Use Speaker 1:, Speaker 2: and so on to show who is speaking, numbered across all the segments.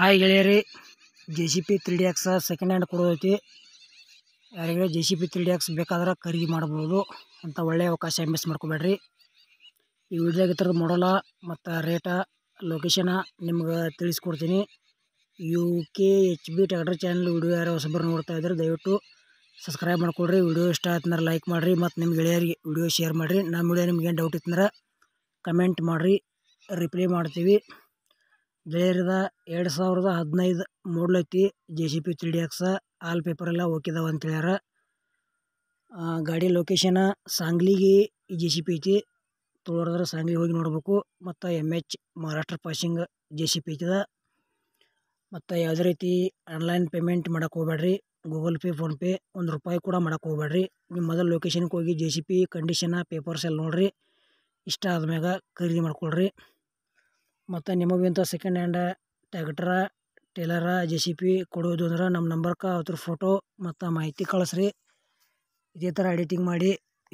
Speaker 1: hi ಗೆಳೆಯರಿ J C P three D X second hand ಕೊಡೋದೈತಿ ಯಾರಿಗೂ J C P three D X ಬೇಕಾದ್ರೆ ಖರೀದಿ ಮಾಡ್ಬೋದು ಅಂತ ಒಳ್ಳೆಯ ಅವಕಾಶ ಮಿಸ್ ಮಾಡ್ಕೋಬೇಡ್ರಿ ಈ ವಿಡಿಯೋದಾಗ ಈ ಥರದ ಮಾಡಲ್ಲ ಮತ್ತು ರೇಟ ಲೊಕೇಶನ ನಿಮ್ಗೆ ತಿಳಿಸ್ಕೊಡ್ತೀನಿ U K H B tractor channel video ಯಾರು ಹೊಸಬ್ರು ನೋಡ್ತಾ ಇದ್ದಾರೆ ದಯವಿಟ್ಟು ಸಬ್ಸ್ಕ್ರೈಬ್ ಮಾಡ್ಕೊಡ್ರಿ ವಿಡಿಯೋ ಇಷ್ಟ ಆಯ್ತಂದ್ರೆ ಲೈಕ್ ಮಾಡಿರಿ ಮತ್ತು ನಿಮ್ಮ ಗೆಳೆಯರಿಗೆ ವಿಡಿಯೋ ಶೇರ್ ಮಾಡಿರಿ ನಮ್ಮ ವಿಡಿಯೋ ಏನು ಡೌಟ್ ಇತ್ತಂದ್ರೆ ಕಮೆಂಟ್ ಮಾಡಿರಿ ರಿಪ್ಲೈ ಮಾಡ್ತೀವಿ ಹದಿನೈದು ಎರ್ಡಸಾವಿರದ J C JCB three D X all paper ಎಲ್ಲ ಹೋಗಿದ್ದಾವೆ ಅಂತ ಹೇಳ್ಯಾರ ಗಾಡಿ ಲೊಕೇಶನ್ ಜೆ ಸಿ ಪಿ ಐತಿ ತೋರದ್ರ ಸಾಂಗ್ಲಿಗೆ ಹೋಗಿ ನೋಡ್ಬೇಕು M H Maharashtra passing J C P ಐತಿದ ಮತ್ತು ಯಾವುದೇ ರೀತಿ ಆನ್ಲೈನ್ ಪೇಮೆಂಟ್ ಮಾಡಕ್ಕೆ ಹೋಗ್ಬೇಡ್ರಿ ಗೂಗಲ್ ಪೇ ಫೋನ್ಪೇ ಒಂದು ರೂಪಾಯಿ ಕೂಡ ಮಾಡಕ್ಕೆ ಹೋಗ್ಬೇಡ್ರಿ ನಿಮ್ಮ ಮೊದಲು ಲೊಕೇಶನ್ಗೆ ಹೋಗಿ J C P condition papers ಎಲ್ಲ ನೋಡಿರಿ ಇಷ್ಟ ಮ್ಯಾಗ ಖರೀದಿ ಮಾಡ್ಕೊಳ್ರಿ ಮತ್ತು ನಿಮಗೆ ಇಂಥ second hand tractor trailer J C P ಕೊಡೋದು ಅಂದ್ರೆ ನಮ್ಮ ನಂಬರ್ಕ ಅದ್ರ ಫೋಟೋ ಮತ್ತು ಮಾಹಿತಿ ಕಳಿಸ್ರಿ ಇದೇ ಥರ ಎಡಿಟಿಂಗ್ ಮಾಡಿ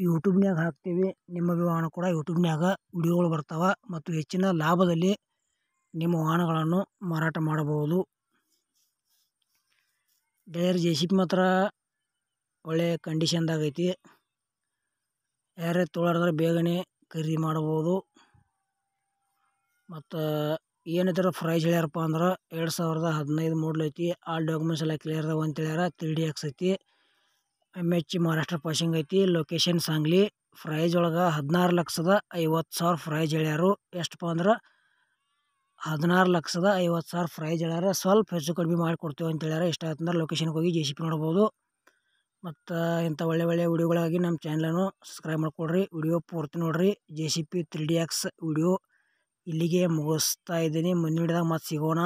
Speaker 1: ಯೂಟ್ಯೂಬ್ನ್ಯಾಗ ಹಾಕ್ತೀವಿ ನಿಮ್ಮ ವಾಹನ ಕೂಡ ಯೂಟ್ಯೂಬ್ನಾಗ ವಿಡಿಯೋಗಳು ಬರ್ತಾವೆ ಮತ್ತು ಹೆಚ್ಚಿನ ಲಾಭದಲ್ಲಿ ನಿಮ್ಮ ವಾಹನಗಳನ್ನು ಮಾರಾಟ ಮಾಡಬಹುದು ಡೈರ್ ಜೆ ಸಿ ಪಿ ಮಾತ್ರ ಒಳ್ಳೆಯ ಕಂಡೀಷನ್ದಾಗೈತಿ ಯಾರೇ ತೊಗೊಳಾರ್ದ್ರೆ ಬೇಗನೆ ಖರೀದಿ ಮಾಡಬಹುದು ಮತ್ತು ಏನಿದ್ರೆ ಪ್ರೈಜ್ ಹೇಳ್ಯಾರಪ್ಪ ಅಂದ್ರೆ ಎರಡು ಸಾವಿರದ ಹದಿನೈದು ಮೂಡ್ಲ್ ಐತಿ ಆಲ್ ಡಾಕ್ಯುಮೆಂಟ್ಸ್ ಎಲ್ಲ ಕ್ಲಿಯರ್ ಅದಾವ ಅಂತ ಹೇಳ್ಯಾರ ತ್ರೀ ಡಿ ಎಕ್ಸ್ ಐತಿ ಎಮ್ ಎಚ್ ಮಹಾರಾಷ್ಟ್ರ ಪಾಸಿಂಗ್ ಐತಿ ಲೊಕೇಶನ್ ಸಾಂಗ್ಲಿ ಪ್ರೈಜ್ ಒಳಗೆ ಹದಿನಾರು ಲಕ್ಷದ ಐವತ್ತು ಸಾವಿರ ಪ್ರೈಜ್ ಹೇಳ್ಯಾರು ಎಷ್ಟಪ್ಪ ಅಂದ್ರೆ ಹದಿನಾರು ಲಕ್ಷದ ಐವತ್ತು ಸಾವಿರ ಪ್ರೈಜ್ ಹೇಳ್ಯಾರ ಸ್ವಲ್ಪ ಹೆಚ್ಚು ಕಡಿಮೆ ಮಾಡಿಕೊಡ್ತೇವೆ ಅಂತ ಹೇಳ್ಯಾರ ಇಷ್ಟ ಆಯ್ತಂದ್ರೆ ಲೊಕೇಶನ್ಗೆ ಹೋಗಿ ಜೆ ಸಿ ಪಿ ನೋಡ್ಬೋದು ಮತ್ತು ಇಂಥ ಒಳ್ಳೆ ಒಳ್ಳೆ ವೀಡಿಯೋಗಳಾಗಿ ನಮ್ಮ ಚಾನಲನ್ನು ಸಬ್ಸ್ಕ್ರೈಬ್ ಮಾಡಿಕೊಡ್ರಿ ವಿಡಿಯೋ ಪೂರ್ತಿ ನೋಡಿರಿ J C P three D X video ಇಲ್ಲಿಗೆ ಮುಗಿಸ್ತಾ ಇದ್ದೀನಿ ಮುಂದಿನ ವಿಡಿಯೋದಾಗ ಮತ್ತೆ ಸಿಗೋಣ